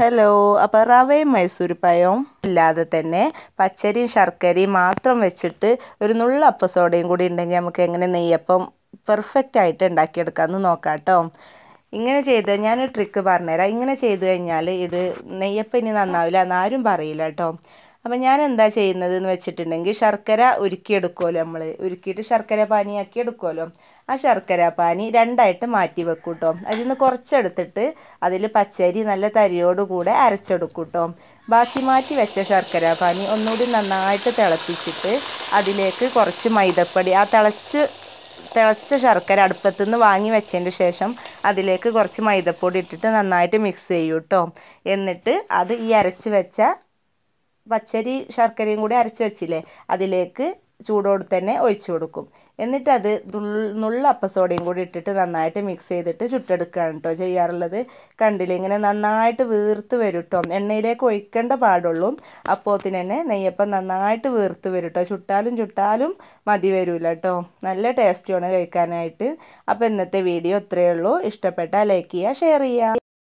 hello അപ്പം റവയും മൈസൂർ പഴവും ഇല്ലാതെ തന്നെ പച്ചരിയും ശർക്കരയും മാത്രം വെച്ചിട്ട് ഒരു നുള്ള അപ്പസോടയും കൂടി ഉണ്ടെങ്കിൽ നമുക്ക് എങ്ങനെ നെയ്യപ്പം പെർഫെക്റ്റ് ആയിട്ട് ഉണ്ടാക്കിയെടുക്കാമെന്ന് നോക്കാം കേട്ടോ ഇങ്ങനെ ചെയ്ത് ഞാനൊരു ട്രിക്ക് പറഞ്ഞുതരാം ഇങ്ങനെ ചെയ്ത് കഴിഞ്ഞാൽ ഇത് നെയ്യപ്പം ഇനി നന്നാവില്ല എന്നാരും പറയില്ല കേട്ടോ അപ്പം ഞാൻ എന്താ ചെയ്യുന്നത് എന്ന് വെച്ചിട്ടുണ്ടെങ്കിൽ ശർക്കര ഉരുക്കിയെടുക്കുമല്ലോ നമ്മൾ ഉരുക്കിയിട്ട് ശർക്കര പാനിയാക്കി എടുക്കുമല്ലോ ആ ശർക്കര പാനി രണ്ടായിട്ട് മാറ്റി വെക്കും കേട്ടോ അതിൽ നിന്ന് കുറച്ചെടുത്തിട്ട് അതിൽ പച്ചരി നല്ല തരിയോടുകൂടെ അരച്ചെടുക്കും കേട്ടോ ബാക്കി മാറ്റി വെച്ച ശർക്കര പാനി ഒന്നുകൂടി നന്നായിട്ട് തിളപ്പിച്ചിട്ട് അതിലേക്ക് കുറച്ച് മൈദപ്പൊടി ആ തിളച്ച് തിളച്ച ശർക്കര അടുപ്പത്തു നിന്ന് വാങ്ങി വെച്ചതിന് ശേഷം അതിലേക്ക് കുറച്ച് മൈദപ്പൊടി ഇട്ടിട്ട് നന്നായിട്ട് മിക്സ് ചെയ്യൂട്ടോ എന്നിട്ട് അത് ഈ അരച്ച് വെച്ച പച്ചരി ശർക്കരയും കൂടി അരച്ച് വെച്ചില്ലേ അതിലേക്ക് ചൂടോട് തന്നെ ഒഴിച്ചു കൊടുക്കും എന്നിട്ട് അത് നുള്ള അപ്പസോഡയും കൂടി ഇട്ടിട്ട് നന്നായിട്ട് മിക്സ് ചെയ്തിട്ട് ചുട്ടെടുക്കുകയാണ് കേട്ടോ ചെയ്യാറുള്ളത് കണ്ടില്ല ഇങ്ങനെ നന്നായിട്ട് വീർത്ത് വരുട്ടോ എണ്ണയിലേക്ക് ഒഴിക്കേണ്ട പാടുള്ളൂ അപ്പോത്തിന് തന്നെ നെയ്യപ്പം നന്നായിട്ട് വീർത്ത് വരുട്ടോ ചുട്ടാലും ചുട്ടാലും മതി വരൂല കേട്ടോ നല്ല ടേസ്റ്റിയാണ് കഴിക്കാനായിട്ട് അപ്പോൾ ഇന്നത്തെ വീഡിയോ ഇത്രയേ ഉള്ളൂ ഇഷ്ടപ്പെട്ടാൽ ലൈക്ക് ചെയ്യുക ഷെയർ ചെയ്യുക